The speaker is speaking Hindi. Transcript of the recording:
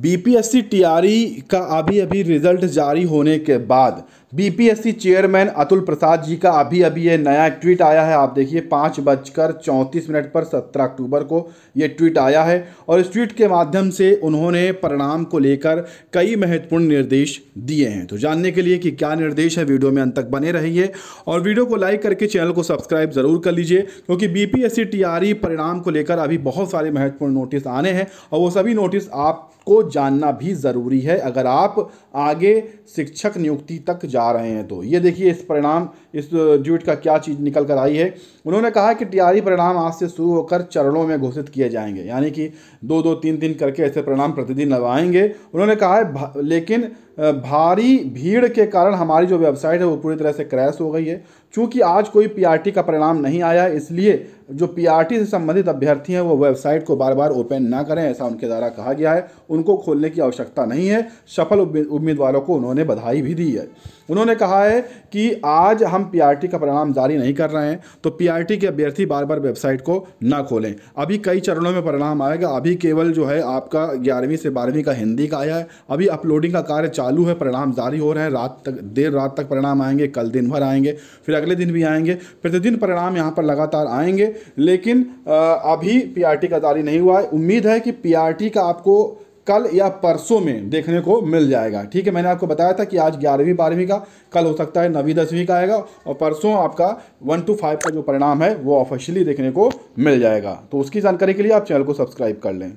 बीपीएससी टीआरई का अभी अभी रिजल्ट जारी होने के बाद बीपीएससी चेयरमैन अतुल प्रसाद जी का अभी अभी ये नया ट्वीट आया है आप देखिए पाँच बजकर चौंतीस मिनट पर सत्रह अक्टूबर को ये ट्वीट आया है और इस ट्वीट के माध्यम से उन्होंने परिणाम को लेकर कई महत्वपूर्ण निर्देश दिए हैं तो जानने के लिए कि क्या निर्देश है वीडियो में अंत तक बने रहिए और वीडियो को लाइक करके चैनल को सब्सक्राइब ज़रूर कर लीजिए क्योंकि बी पी e परिणाम को लेकर अभी बहुत सारे महत्वपूर्ण नोटिस आने हैं और वो सभी नोटिस आपको जानना भी ज़रूरी है अगर आप आगे शिक्षक नियुक्ति तक जा जा रहे हैं तो ये देखिए इस परिणाम इस जूट का क्या चीज़ निकल कर आई है उन्होंने कहा कि टीआरई परिणाम आज से शुरू होकर चरणों में घोषित किए जाएंगे यानी कि दो दो तीन तीन करके ऐसे परिणाम प्रतिदिन लगाएंगे उन्होंने कहा है लेकिन भारी भीड़ के कारण हमारी जो वेबसाइट है वो पूरी तरह से क्रैश हो गई है चूँकि आज कोई पीआरटी का परिणाम नहीं आया इसलिए जो पीआरटी से संबंधित अभ्यर्थी हैं वो वेबसाइट को बार बार ओपन ना करें ऐसा उनके द्वारा कहा गया है उनको खोलने की आवश्यकता नहीं है सफल उम्मीदवारों को उन्होंने बधाई भी दी है उन्होंने कहा है कि आज हम पीआरटी का परिणाम जारी नहीं कर रहे हैं तो पीआरटी के अभ्यर्थी बार बार वेबसाइट को ना खोलें अभी कई चरणों में परिणाम आएगा अभी केवल जो है आपका ग्यारहवीं से बारहवीं का हिंदी का आया है अभी अपलोडिंग का कार्य चालू चालू है परिणाम जारी हो रहे हैं रात तक देर रात तक परिणाम आएंगे कल दिन भर आएंगे फिर अगले दिन भी आएंगे प्रतिदिन परिणाम यहाँ पर लगातार आएंगे लेकिन अभी पी का जारी नहीं हुआ है उम्मीद है कि पी का आपको कल या परसों में देखने को मिल जाएगा ठीक है मैंने आपको बताया था कि आज ग्यारहवीं बारहवीं का कल हो सकता है नवी दसवीं का आएगा और परसों आपका वन टू फाइव का जो परिणाम है वो ऑफिशियली देखने को मिल जाएगा तो उसकी जानकारी के लिए आप चैनल को सब्सक्राइब कर लें